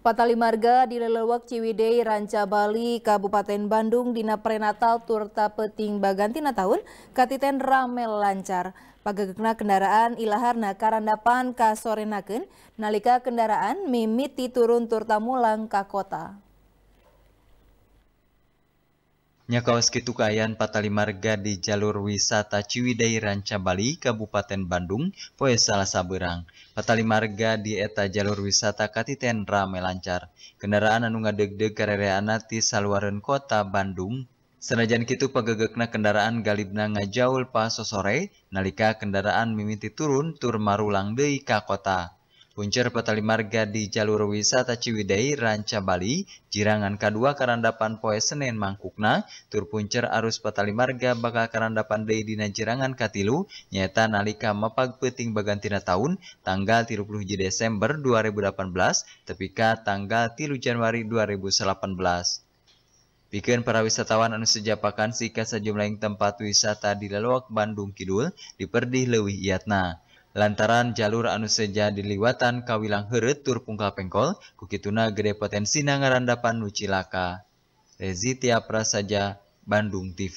Patali Marga di Lelewak Ciwidey, Ranca Bali, Kabupaten Bandung, Dina Prenatal, Turta Peting Bagantina Tahun, Katiten Ramel Lancar. Pagegekna kendaraan ilaharna karandapan kasorenaken, nalika kendaraan mimiti turun turta mulang ka kota. Nyakawaski Tukayan Patalimarga di jalur wisata Ciwidey Ranca Bali, Kabupaten Bandung, poe salah saberang. Patalimarga di eta jalur wisata Katiten rame lancar. Kendaraan anu ngadeg-deg karereana ti kota Bandung. Senajan kitu pagegekna kendaraan galibna ngajaul pas sore, nalika kendaraan mimiti turun tur marulang deui kota. Puncer Petali Marga di jalur wisata Ciwidei, Ranca Bali, jirangan K2 karandapan poe Senen Mangkukna, tur puncer arus Petali Marga bakal karandapan dei dina jirangan katilu, nyata nalika mepag peting bagantina tahun, tanggal 30 Desember 2018, tepika tanggal 3 Januari 2018. pikiran para wisatawan anu sejapakan sika sejumlah tempat wisata di Leluak Bandung Kidul diperdih leuwih iatna. Lantaran jalur anu seja diliwatan kawilang heret tur pengkol, kukituna gede potensi ngarandapan nu cilaka. Rezitia Prasaja, Bandung TV.